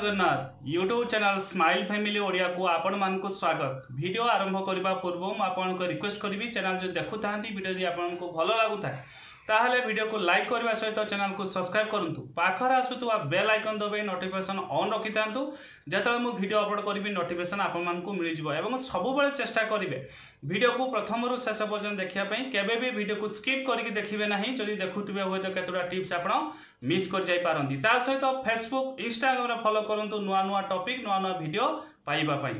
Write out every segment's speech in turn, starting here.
Jagannath YouTube channel smile family ଓଡ଼ିଆକୁ ଆପଣମାନଙ୍କୁ ସ୍ୱାଗତ ଭିଡ଼ିଓ ଆରମ୍ଭ କରିବା ପୂର୍ବରୁ ମୁଁ ଆପଣଙ୍କୁ ରିକ୍ୱେଷ୍ଟ କରିବି ଚ୍ୟାନେଲ୍ ଯଦି ଦେଖୁଥାନ୍ତି ଭିଡ଼ିଓ ଯଦି ଆପଣଙ୍କୁ ଭଲ ଲାଗୁଥାଏ ତାହେଲେ ଭିଡ଼ିଓକୁ ଲାଇକ୍ କରିବା ସହିତ ଚ୍ୟାନେଲ୍କୁ ସବସ୍କ୍ରାଇବ୍ କରନ୍ତୁ ପାଖରେ ଆସୁଥିବା ବେଲ୍ ଆଇକନ୍ ଦବାଇ ନୋଟିଫିକେସନ୍ ଅନ୍ ରଖିଥାନ୍ତୁ ଯେତେବେଳେ ମୁଁ ଭିଡ଼ିଓ ଅପଲୋଡ଼ କରିବି ନୋଟିଫିକେସନ୍ ଆପଣମାନଙ୍କୁ ମିଳିଯିବ ଏବଂ ସବୁବେଳେ ଚେଷ୍ଟା କରିବେ ଭିଡ଼ିଓକୁ ପ୍ରଥମରୁ ଶେଷ ପର୍ଯ୍ୟନ୍ତ ଦେଖିବା ପାଇଁ କେବେ ବି ଭିଡ଼ିଓକୁ ସ୍କିପ୍ କରିକି ଦେଖିବେ ନାହିଁ ଯଦି ଦେଖୁଥିବେ ହୁଏତ କେତେଟା ଟିପ୍ସ ଆପଣ ମିସ୍ କରିଯାଇପାରନ୍ତି ତା ସହିତ ଫେସବୁକ୍ ଇନଷ୍ଟାଗ୍ରାମରେ ଫଲୋ କରନ୍ତୁ ନୂଆ ନୂଆ ଟପିକ୍ ନୂଆ ନୂଆ ଭିଡ଼ିଓ ପାଇବା ପାଇଁ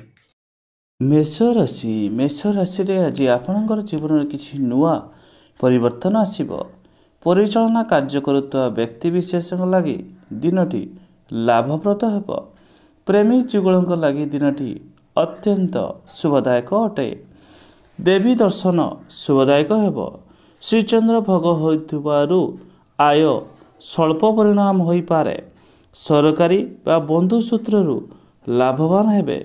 ମେଷରାଶି ମେଷରାଶିରେ ଆଜି ଆପଣଙ୍କର ଜୀବନରେ କିଛି ନୂଆ ପରିବର୍ତ୍ତନ ଆସିବ ପରିଚାଳନା କାର୍ଯ୍ୟ କରୁଥିବା ବ୍ୟକ୍ତିବିଶେଷଙ୍କ ଲାଗି ଦିନଟି ଲାଭପ୍ରଦ ହେବ ପ୍ରେମୀ ଯୁଗଳଙ୍କ ଲାଗି ଦିନଟି ଅତ୍ୟନ୍ତ ଶୁଭଦାୟକ ଅଟେ ଦେବୀ ଦର୍ଶନ ଶୁଭଦାୟକ ହେବ ଶ୍ରୀଚନ୍ଦ୍ର ଭୋଗ ହୋଇଥିବାରୁ ଆୟ ସ୍ୱଳ୍ପ ପରିଣାମ ହୋଇପାରେ ସରକାରୀ ବା ବନ୍ଧୁ ସୂତ୍ରରୁ ଲାଭବାନ ହେବେ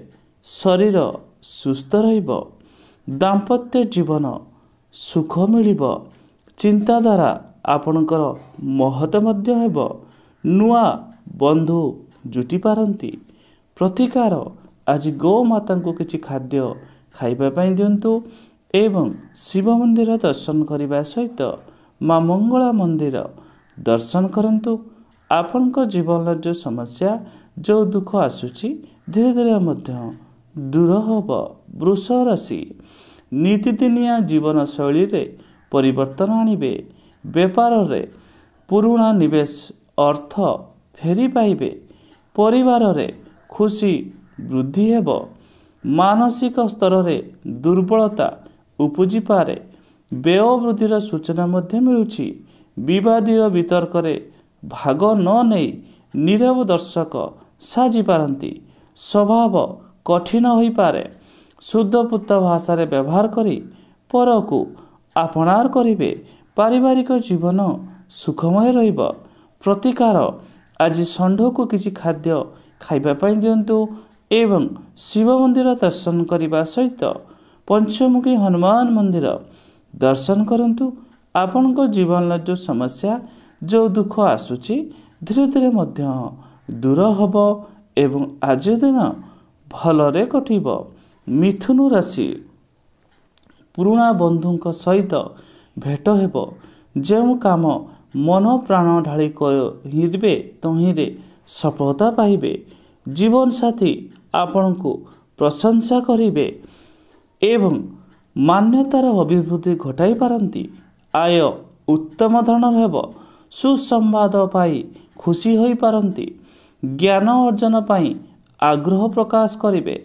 ଶରୀର ସୁସ୍ଥ ରହିବ ଦାମ୍ପତ୍ୟ ଜୀବନ ସୁଖ ମିଳିବ ଚିନ୍ତାଧାରା ଆପଣଙ୍କର ମହତ ମଧ୍ୟ ହେବ ନୂଆ ବନ୍ଧୁ ଜୁଟିପାରନ୍ତି ପ୍ରତିକାର ଆଜି ଗୋମାତାଙ୍କୁ କିଛି ଖାଦ୍ୟ ଖାଇବା ପାଇଁ ଦିଅନ୍ତୁ ଏବଂ ଶିବ ମନ୍ଦିର ଦର୍ଶନ କରିବା ସହିତ ମା ମଙ୍ଗଳା ମନ୍ଦିର ଦର୍ଶନ କରନ୍ତୁ ଆପଣଙ୍କ ଜୀବନର ଯେଉଁ ସମସ୍ୟା ଯେଉଁ ଦୁଃଖ ଆସୁଛି ଧୀରେ ଧୀରେ ମଧ୍ୟ ଦୂର ହେବ ବୃଷ ରାଶି ନୀତିଦିନିଆ ଜୀବନଶୈଳୀରେ ପରିବର୍ତ୍ତନ ଆଣିବେ ବେପାରରେ ପୁରୁଣା ନିବେଶ ଅର୍ଥ ଫେରି ପାଇବେ ପରିବାରରେ ଖୁସି ବୃଦ୍ଧି ହେବ ମାନସିକ ସ୍ତରରେ ଦୁର୍ବଳତା ଉପୁଜିପାରେ ବ୍ୟୟ ବୃଦ୍ଧିର ସୂଚନା ମଧ୍ୟ ମିଳୁଛି ବିବାଦୀୟ ବିତର୍କରେ ଭାଗ ନ ନେଇ ନିରବ ଦର୍ଶକ ସାଜିପାରନ୍ତି ସ୍ୱଭାବ କଠିନ ହୋଇପାରେ ଶୁଦ୍ଧପୁତ ଭାଷାରେ ବ୍ୟବହାର କରି ପରକୁ ଆପଣାର କରିବେ ପାରିବାରିକ ଜୀବନ ସୁଖମୟ ରହିବ ପ୍ରତିକାର ଆଜି ଷଣ୍ଢକୁ କିଛି ଖାଦ୍ୟ ଖାଇବା ପାଇଁ ଦିଅନ୍ତୁ ଏବଂ ଶିବ ମନ୍ଦିର ଦର୍ଶନ କରିବା ସହିତ ପଞ୍ଚମୁଖୀ ହନୁମାନ ମନ୍ଦିର ଦର୍ଶନ କରନ୍ତୁ ଆପଣଙ୍କ ଜୀବନରେ ଯେଉଁ ସମସ୍ୟା ଯେଉଁ ଦୁଃଖ ଆସୁଛି ଧୀରେ ଧୀରେ ମଧ୍ୟ ଦୂର ହେବ ଏବଂ ଆଜି ଦିନ ଭଲରେ କଟିବ ମିଥୁନ ରାଶି ପୁରୁଣା ବନ୍ଧୁଙ୍କ ସହିତ ଭେଟ ହେବ ଯେଉଁ କାମ ମନ ପ୍ରାଣ ଢାଳି କହିବେ ତହିଁରେ ସଫଳତା ପାଇବେ ଜୀବନସାଥୀ ଆପଣଙ୍କୁ ପ୍ରଶଂସା କରିବେ ଏବଂ ମାନ୍ୟତାର ଅଭିବୃଦ୍ଧି ଘଟାଇ ପାରନ୍ତି ଆୟ ଉତ୍ତମ ଧରଣର ହେବ ସୁସମ୍ବାଦ ପାଇ ଖୁସି ହୋଇପାରନ୍ତି ଜ୍ଞାନ ଅର୍ଜନ ପାଇଁ ଆଗ୍ରହ ପ୍ରକାଶ କରିବେ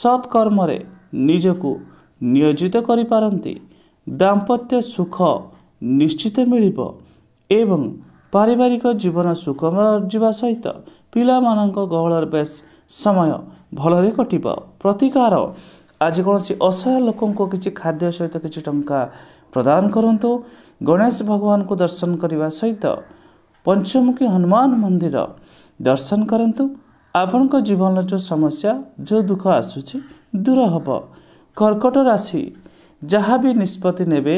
ସତ୍କର୍ମରେ ନିଜକୁ ନିୟୋଜିତ କରିପାରନ୍ତି ଦାମ୍ପତ୍ୟ ସୁଖ ନିଶ୍ଚିତ ମିଳିବ ଏବଂ ପାରିବାରିକ ଜୀବନ ସୁଖମୟ ଯିବା ସହିତ ପିଲାମାନଙ୍କ ଗହଳର ବେଶ ସମୟ ଭଲରେ କଟିବ ପ୍ରତିକାର ଆଜି କୌଣସି ଅସହାୟ ଲୋକଙ୍କୁ କିଛି ଖାଦ୍ୟ ସହିତ କିଛି ଟଙ୍କା ପ୍ରଦାନ କରନ୍ତୁ ଗଣେଶ ଭଗବାନଙ୍କୁ ଦର୍ଶନ କରିବା ସହିତ ପଞ୍ଚମୁଖୀ ହନୁମାନ ମନ୍ଦିର ଦର୍ଶନ କରନ୍ତୁ ଆପଣଙ୍କ ଜୀବନର ଯେଉଁ ସମସ୍ୟା ଯେଉଁ ଦୁଃଖ ଆସୁଛି ଦୂର ହେବ କର୍କଟ ରାଶି ଯାହା ବି ନିଷ୍ପତ୍ତି ନେବେ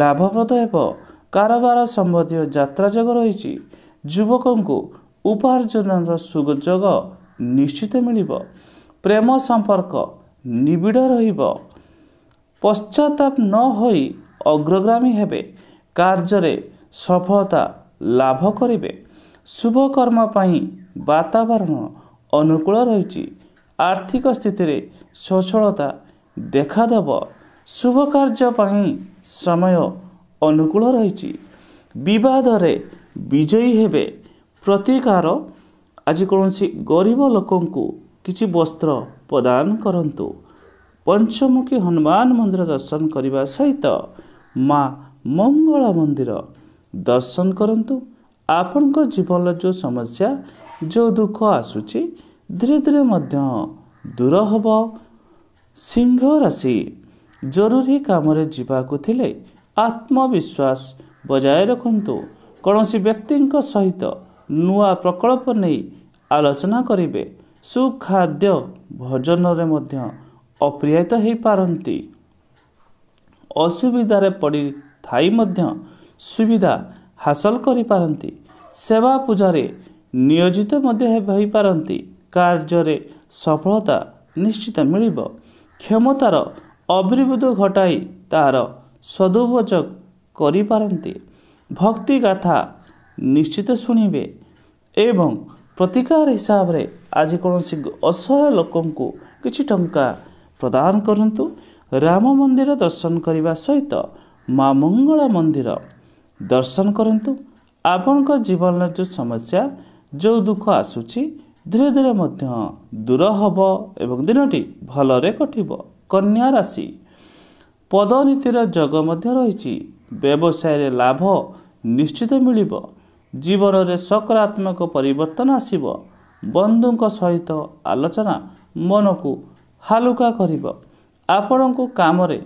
ଲାଭପ୍ରଦ ହେବ କାରବାର ସମ୍ବନ୍ଧୀୟ ଯାତ୍ରା ଯୋଗ ରହିଛି ଯୁବକଙ୍କୁ ଉପାର୍ଜନର ସୁଯୋଗ ନିଶ୍ଚିତ ମିଳିବ ପ୍ରେମ ସମ୍ପର୍କ ନିବିଡ଼ ରହିବ ପଶ୍ଚାତାପ ନ ହୋଇ ଅଗ୍ରଗାମୀ ହେବେ କାର୍ଯ୍ୟରେ ସଫଳତା ଲାଭ କରିବେ ଶୁଭକର୍ମ ପାଇଁ ବାତାବରଣ ଅନୁକୂଳ ରହିଛି ଆର୍ଥିକ ସ୍ଥିତିରେ ସ୍ୱଚ୍ଛଳତା ଦେଖାଦେବ ଶୁଭ କାର୍ଯ୍ୟ ପାଇଁ ସମୟ ଅନୁକୂଳ ରହିଛି ବିବାଦରେ ବିଜୟୀ ହେବେ ପ୍ରତିକାର ଆଜି କୌଣସି ଗରିବ ଲୋକଙ୍କୁ କିଛି ବସ୍ତ୍ର ପ୍ରଦାନ କରନ୍ତୁ ପଞ୍ଚମୁଖୀ ହନୁମାନ ମନ୍ଦିର ଦର୍ଶନ କରିବା ସହିତ ମା ମଙ୍ଗଳା ମନ୍ଦିର ଦର୍ଶନ କରନ୍ତୁ ଆପଣଙ୍କ ଜୀବନର ଯେଉଁ ସମସ୍ୟା ଯେଉଁ ଦୁଃଖ ଆସୁଛି ଧୀରେ ଧୀରେ ମଧ୍ୟ ଦୂର ହେବ ସିଂହ ରାଶି ଜରୁରୀ କାମରେ ଯିବାକୁ ଥିଲେ ଆତ୍ମବିଶ୍ୱାସ ବଜାୟ ରଖନ୍ତୁ କୌଣସି ବ୍ୟକ୍ତିଙ୍କ ସହିତ ନୂଆ ପ୍ରକଳ୍ପ ନେଇ ଆଲୋଚନା କରିବେ ସୁଖାଦ୍ୟ ଭୋଜନରେ ମଧ୍ୟ ଅପ୍ରିୟତ ହୋଇପାରନ୍ତି ଅସୁବିଧାରେ ପଡ଼ିଥାଇ ମଧ୍ୟ ସୁବିଧା ହାସଲ କରିପାରନ୍ତି ସେବା ପୂଜାରେ ନିୟୋଜିତ ମଧ୍ୟ ହୋଇପାରନ୍ତି କାର୍ଯ୍ୟରେ ସଫଳତା ନିଶ୍ଚିତ ମିଳିବ କ୍ଷମତାର ଅଭିବୃଦ୍ଧି ଘଟାଇ ତା'ର ସଦୁପଯୋଗ କରିପାରନ୍ତି ଭକ୍ତି ଗାଥା ନିଶ୍ଚିତ ଶୁଣିବେ ଏବଂ ପ୍ରତିକାର ହିସାବରେ ଆଜି କୌଣସି ଅସହାୟ ଲୋକଙ୍କୁ କିଛି ଟଙ୍କା ପ୍ରଦାନ କରନ୍ତୁ ରାମ ମନ୍ଦିର ଦର୍ଶନ କରିବା ସହିତ ମା ମଙ୍ଗଳା ମନ୍ଦିର ଦର୍ଶନ କରନ୍ତୁ ଆପଣଙ୍କ ଜୀବନରେ ଯେଉଁ ସମସ୍ୟା ଯେଉଁ ଦୁଃଖ ଆସୁଛି ଧୀରେ ଧୀରେ ମଧ୍ୟ ଦୂର ହେବ ଏବଂ ଦିନଟି ଭଲରେ କଟିବ କନ୍ୟା ରାଶି ପଦନୀତିର ଯୋଗ ମଧ୍ୟ ରହିଛି ବ୍ୟବସାୟରେ ଲାଭ ନିଶ୍ଚିତ ମିଳିବ ଜୀବନରେ ସକାରାତ୍ମକ ପରିବର୍ତ୍ତନ ଆସିବ ବନ୍ଧୁଙ୍କ ସହିତ ଆଲୋଚନା ମନକୁ ହାଲୁକା କରିବ ଆପଣଙ୍କୁ କାମରେ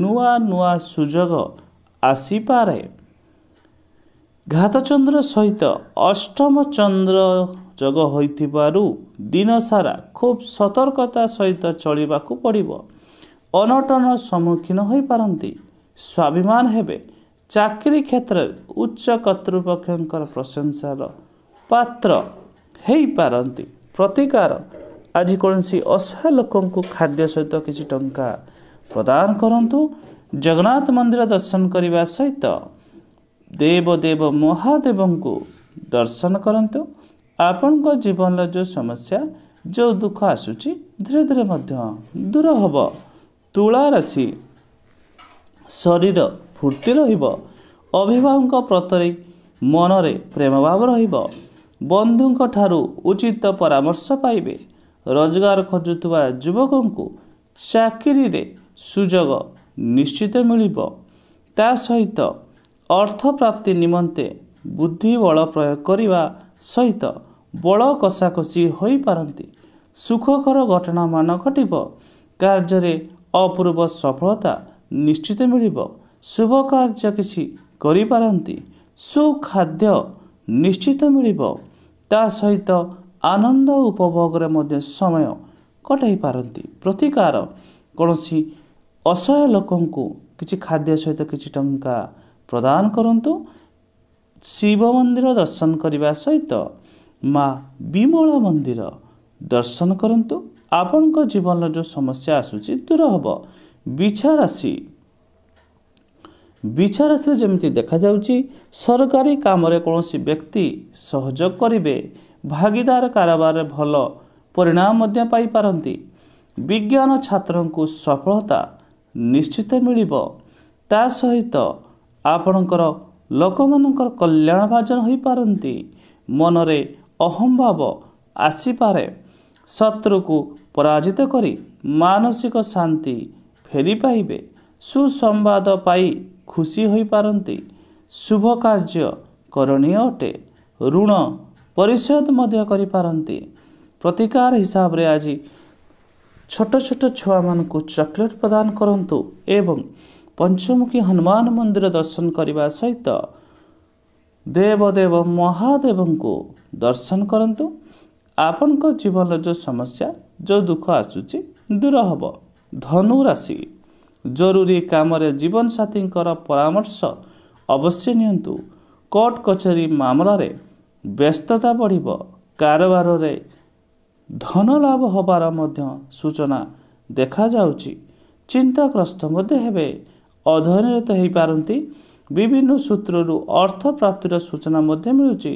ନୂଆ ନୂଆ ସୁଯୋଗ ଆସିପାରେ ଘାତଚନ୍ଦ୍ର ସହିତ ଅଷ୍ଟମ ଚନ୍ଦ୍ର ଯୋଗ ହୋଇଥିବାରୁ ଦିନସାରା ଖୁବ୍ ସତର୍କତା ସହିତ ଚଳିବାକୁ ପଡ଼ିବ ଅନଟନ ସମ୍ମୁଖୀନ ହୋଇପାରନ୍ତି ସ୍ୱାଭିମାନ ହେବେ ଚାକିରି କ୍ଷେତ୍ରରେ ଉଚ୍ଚ କର୍ତ୍ତୃପକ୍ଷଙ୍କର ପ୍ରଶଂସାର ପାତ୍ର ହେଇପାରନ୍ତି ପ୍ରତିକାର ଆଜି କୌଣସି ଅସହାୟ ଲୋକଙ୍କୁ ଖାଦ୍ୟ ସହିତ କିଛି ଟଙ୍କା ପ୍ରଦାନ କରନ୍ତୁ ଜଗନ୍ନାଥ ମନ୍ଦିର ଦର୍ଶନ କରିବା ସହିତ ଦେବଦେବ ମହାଦେବଙ୍କୁ ଦର୍ଶନ କରନ୍ତୁ ଆପଣଙ୍କ ଜୀବନର ଯେଉଁ ସମସ୍ୟା ଯେଉଁ ଦୁଃଖ ଆସୁଛି ଧୀରେ ଧୀରେ ମଧ୍ୟ ଦୂର ହେବ ତୁଳା ରାଶି ଶରୀର ଫୁର୍ତ୍ତି ରହିବ ଅଭିଭାବକଙ୍କ ପ୍ରତରେ ମନରେ ପ୍ରେମଭାବ ରହିବ ବନ୍ଧୁଙ୍କ ଠାରୁ ଉଚିତ ପରାମର୍ଶ ପାଇବେ ରୋଜଗାର ଖୋଜୁଥିବା ଯୁବକଙ୍କୁ ଚାକିରିରେ ସୁଯୋଗ ନିଶ୍ଚିତ ମିଳିବ ତା ସହିତ ଅର୍ଥ ପ୍ରାପ୍ତି ନିମନ୍ତେ ବୁଦ୍ଧି ବଳ ପ୍ରୟୋଗ କରିବା ସହିତ ବଳ କଷାକଷି ହୋଇପାରନ୍ତି ସୁଖକର ଘଟଣାମାନ ଘଟିବ କାର୍ଯ୍ୟରେ ଅପୂର୍ବ ସଫଳତା ନିଶ୍ଚିତ ମିଳିବ ଶୁଭ କାର୍ଯ୍ୟ କିଛି କରିପାରନ୍ତି ସୁଖାଦ୍ୟ ନିଶ୍ଚିତ ମିଳିବ ତା ସହିତ ଆନନ୍ଦ ଉପଭୋଗରେ ମଧ୍ୟ ସମୟ କଟାଇ ପାରନ୍ତି ପ୍ରତିକାର କୌଣସି ଅସହାୟ ଲୋକଙ୍କୁ କିଛି ଖାଦ୍ୟ ସହିତ କିଛି ଟଙ୍କା ପ୍ରଦାନ କରନ୍ତୁ ଶିବ ମନ୍ଦିର ଦର୍ଶନ କରିବା ସହିତ ମା ବିମଳା ମନ୍ଦିର ଦର୍ଶନ କରନ୍ତୁ ଆପଣଙ୍କ ଜୀବନର ଯେଉଁ ସମସ୍ୟା ଆସୁଛି ଦୂର ହେବ ବିଛାରାଶି ବିଛାରାଶିରେ ଯେମିତି ଦେଖାଯାଉଛି ସରକାରୀ କାମରେ କୌଣସି ବ୍ୟକ୍ତି ସହଯୋଗ କରିବେ ଭାଗିଦାର କାରବାରରେ ଭଲ ପରିଣାମ ମଧ୍ୟ ପାଇପାରନ୍ତି ବିଜ୍ଞାନ ଛାତ୍ରଙ୍କୁ ସଫଳତା ନିଶ୍ଚିତ ମିଳିବ ତା ସହିତ ଆପଣଙ୍କର ଲୋକମାନଙ୍କର କଲ୍ୟାଣ ଭାଜନ ହୋଇପାରନ୍ତି ମନରେ ଅହମ୍ଭାବ ଆସିପାରେ ଶତ୍ରୁକୁ ପରାଜିତ କରି ମାନସିକ ଶାନ୍ତି ଫେରିପାଇବେ ସୁସମ୍ବାଦ ପାଇ ଖୁସି ହୋଇପାରନ୍ତି ଶୁଭ କାର୍ଯ୍ୟ କରଣୀୟ ଅଟେ ଋଣ ପରିଶୋଧ ମଧ୍ୟ କରିପାରନ୍ତି ପ୍ରତିକାର ହିସାବରେ ଆଜି ଛୋଟ ଛୋଟ ଛୁଆମାନଙ୍କୁ ଚକୋଲେଟ୍ ପ୍ରଦାନ କରନ୍ତୁ ଏବଂ ପଞ୍ଚମୁଖୀ ହନୁମାନ ମନ୍ଦିର ଦର୍ଶନ କରିବା ସହିତ ଦେବଦେବ ମହାଦେବଙ୍କୁ ଦର୍ଶନ କରନ୍ତୁ ଆପଣଙ୍କ ଜୀବନର ଯେଉଁ ସମସ୍ୟା ଯେଉଁ ଦୁଃଖ ଆସୁଛି ଦୂର ହେବ ଧନୁ ରାଶି ଜରୁରୀ କାମରେ ଜୀବନସାଥୀଙ୍କର ପରାମର୍ଶ ଅବଶ୍ୟ ନିଅନ୍ତୁ କୋର୍ଟ କଚେରୀ ମାମଲାରେ ବ୍ୟସ୍ତତା ବଢ଼ିବ କାରବାରରେ ଧନ ଲାଭ ହେବାର ମଧ୍ୟ ସୂଚନା ଦେଖାଯାଉଛି ଚିନ୍ତାଗ୍ରସ୍ତ ମଧ୍ୟ ହେବେ ଅଧୈନରତ ହୋଇପାରନ୍ତି ବିଭିନ୍ନ ସୂତ୍ରରୁ ଅର୍ଥ ପ୍ରାପ୍ତିର ସୂଚନା ମଧ୍ୟ ମିଳୁଛି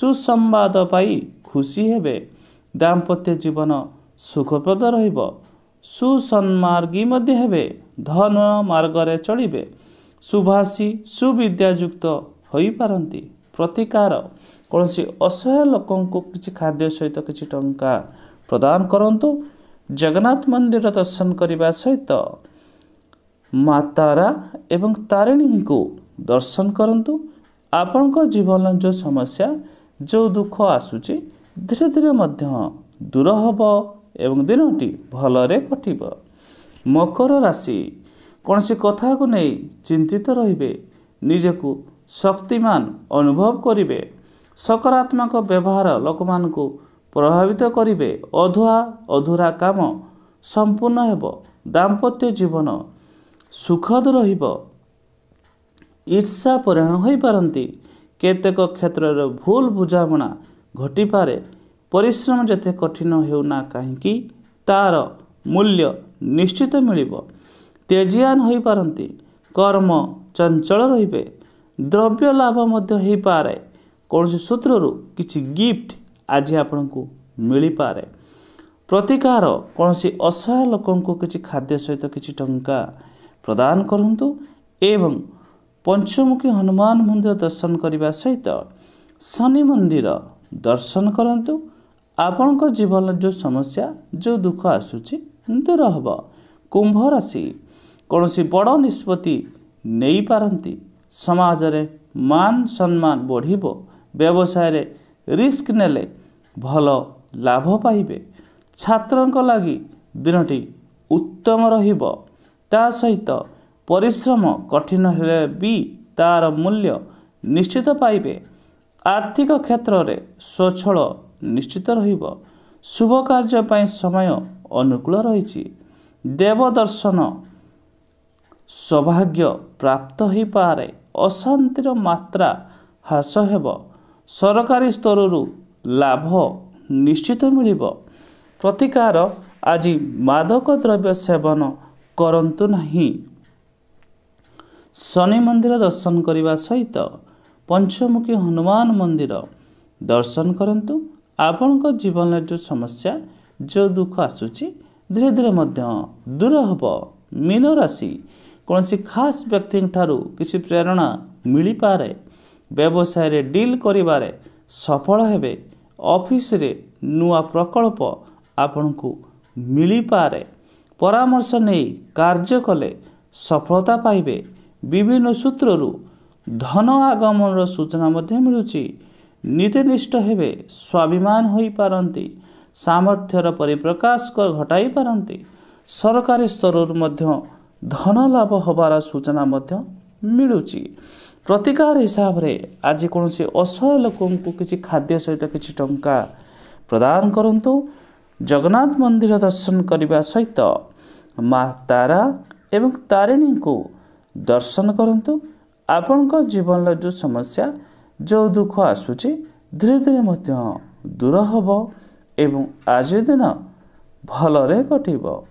ସୁସମ୍ବାଦ ପାଇ ଖୁସି ହେବେ ଦାମ୍ପତ୍ୟ ଜୀବନ ସୁଖପ୍ରଦ ରହିବ ସୁସନ୍ମାର୍ଗୀ ମଧ୍ୟ ହେବେ ଧନ ମାର୍ଗରେ ଚଳିବେ ସୁଭାଷୀ ସୁବିଦ୍ୟାଯୁକ୍ତ ହୋଇପାରନ୍ତି ପ୍ରତିକାର କୌଣସି ଅସହାୟ ଲୋକଙ୍କୁ କିଛି ଖାଦ୍ୟ ସହିତ କିଛି ଟଙ୍କା ପ୍ରଦାନ କରନ୍ତୁ ଜଗନ୍ନାଥ ମନ୍ଦିର ଦର୍ଶନ କରିବା ସହିତ ମା ତାରା ଏବଂ ତାରିଣୀଙ୍କୁ ଦର୍ଶନ କରନ୍ତୁ ଆପଣଙ୍କ ଜୀବନର ଯେଉଁ ସମସ୍ୟା ଯେଉଁ ଦୁଃଖ ଆସୁଛି ଧୀରେ ଧୀରେ ମଧ୍ୟ ଦୂର ହେବ ଏବଂ ଦିନଟି ଭଲରେ କଟିବ ମକର ରାଶି କୌଣସି କଥାକୁ ନେଇ ଚିନ୍ତିତ ରହିବେ ନିଜକୁ ଶକ୍ତିମାନ ଅନୁଭବ କରିବେ ସକାରାତ୍ମକ ବ୍ୟବହାର ଲୋକମାନଙ୍କୁ ପ୍ରଭାବିତ କରିବେ ଅଧୁଆ ଅଧୁରା କାମ ସମ୍ପୂର୍ଣ୍ଣ ହେବ ଦାମ୍ପତ୍ୟ ଜୀବନ ସୁଖଦ ରହିବ ଈର୍ଷା ପରିଣାମ ହୋଇପାରନ୍ତି କେତେକ କ୍ଷେତ୍ରରେ ଭୁଲ ବୁଝାମଣା ଘଟିପାରେ ପରିଶ୍ରମ ଯେତେ କଠିନ ହେଉନା କାହିଁକି ତା'ର ମୂଲ୍ୟ ନିଶ୍ଚିତ ମିଳିବ ତେଜିଆନ ହୋଇପାରନ୍ତି କର୍ମ ଚଞ୍ଚଳ ରହିବେ ଦ୍ରବ୍ୟ ଲାଭ ମଧ୍ୟ ହୋଇପାରେ କୌଣସି ସୂତ୍ରରୁ କିଛି ଗିଫ୍ଟ ଆଜି ଆପଣଙ୍କୁ ମିଳିପାରେ ପ୍ରତିକାର କୌଣସି ଅସହାୟ ଲୋକଙ୍କୁ କିଛି ଖାଦ୍ୟ ସହିତ କିଛି ଟଙ୍କା ପ୍ରଦାନ କରନ୍ତୁ ଏବଂ ପଞ୍ଚମୁଖୀ ହନୁମାନ ମନ୍ଦିର ଦର୍ଶନ କରିବା ସହିତ ଶନି ମନ୍ଦିର ଦର୍ଶନ କରନ୍ତୁ ଆପଣଙ୍କ ଜୀବନରେ ଯେଉଁ ସମସ୍ୟା ଯେଉଁ ଦୁଃଖ ଆସୁଛି ଦୂର ହେବ କୁମ୍ଭ ରାଶି କୌଣସି ବଡ଼ ନିଷ୍ପତ୍ତି ନେଇପାରନ୍ତି ସମାଜରେ ମାନ ସମ୍ମାନ ବଢ଼ିବ ବ୍ୟବସାୟରେ ରିସ୍କ ନେଲେ ଭଲ ଲାଭ ପାଇବେ ଛାତ୍ରଙ୍କ ଲାଗି ଦିନଟି ଉତ୍ତମ ରହିବ ତା ସହିତ ପରିଶ୍ରମ କଠିନ ହେଲେ ବି ତା'ର ମୂଲ୍ୟ ନିଶ୍ଚିତ ପାଇବେ ଆର୍ଥିକ କ୍ଷେତ୍ରରେ ସ୍ୱଚ୍ଛଳ ନିଶ୍ଚିତ ରହିବ ଶୁଭ କାର୍ଯ୍ୟ ପାଇଁ ସମୟ ଅନୁକୂଳ ରହିଛି ଦେବଦର୍ଶନ ସୌଭାଗ୍ୟ ପ୍ରାପ୍ତ ହୋଇପାରେ ଅଶାନ୍ତିର ମାତ୍ରା ହ୍ରାସ ହେବ ସରକାରୀ ସ୍ତରରୁ ଲାଭ ନିଶ୍ଚିତ ମିଳିବ ପ୍ରତିକାର ଆଜି ମାଦକ ଦ୍ରବ୍ୟ ସେବନ କରନ୍ତୁ ନାହିଁ ଶନି ମନ୍ଦିର ଦର୍ଶନ କରିବା ସହିତ ପଞ୍ଚମୁଖୀ ହନୁମାନ ମନ୍ଦିର ଦର୍ଶନ କରନ୍ତୁ ଆପଣଙ୍କ ଜୀବନରେ ଯେଉଁ ସମସ୍ୟା ଯେଉଁ ଦୁଃଖ ଆସୁଛି ଧୀରେ ଧୀରେ ମଧ୍ୟ ଦୂର ହେବ ମୀନ ରାଶି କୌଣସି ଖାସ୍ ବ୍ୟକ୍ତିଙ୍କ ଠାରୁ କିଛି ପ୍ରେରଣା ମିଳିପାରେ ବ୍ୟବସାୟରେ ଡିଲ୍ କରିବାରେ ସଫଳ ହେବେ ଅଫିସରେ ନୂଆ ପ୍ରକଳ୍ପ ଆପଣଙ୍କୁ ମିଳିପାରେ ପରାମର୍ଶ ନେଇ କାର୍ଯ୍ୟ କଲେ ସଫଳତା ପାଇବେ ବିଭିନ୍ନ ସୂତ୍ରରୁ ଧନ ଆଗମନର ସୂଚନା ମଧ୍ୟ ମିଳୁଛି ନୀତିନିଷ୍ଠ ହେବେ ସ୍ୱାଭିମାନ ହୋଇପାରନ୍ତି ସାମର୍ଥ୍ୟର ପରିପ୍ରକାଶ ଘଟାଇ ପାରନ୍ତି ସରକାରୀ ସ୍ତରରୁ ମଧ୍ୟ ଧନ ଲାଭ ହେବାର ସୂଚନା ମଧ୍ୟ ମିଳୁଛି ପ୍ରତିକାର ହିସାବରେ ଆଜି କୌଣସି ଅସହାୟ ଲୋକଙ୍କୁ କିଛି ଖାଦ୍ୟ ସହିତ କିଛି ଟଙ୍କା ପ୍ରଦାନ କରନ୍ତୁ ଜଗନ୍ନାଥ ମନ୍ଦିର ଦର୍ଶନ କରିବା ସହିତ ମା ତାରା ଏବଂ ତାରିଣୀଙ୍କୁ ଦର୍ଶନ କରନ୍ତୁ ଆପଣଙ୍କ ଜୀବନର ଯେଉଁ ସମସ୍ୟା ଯେଉଁ ଦୁଃଖ ଆସୁଛି ଧୀରେ ଧୀରେ ମଧ୍ୟ ଦୂର ହେବ ଏବଂ ଆଜି ଦିନ ଭଲରେ କଟିବ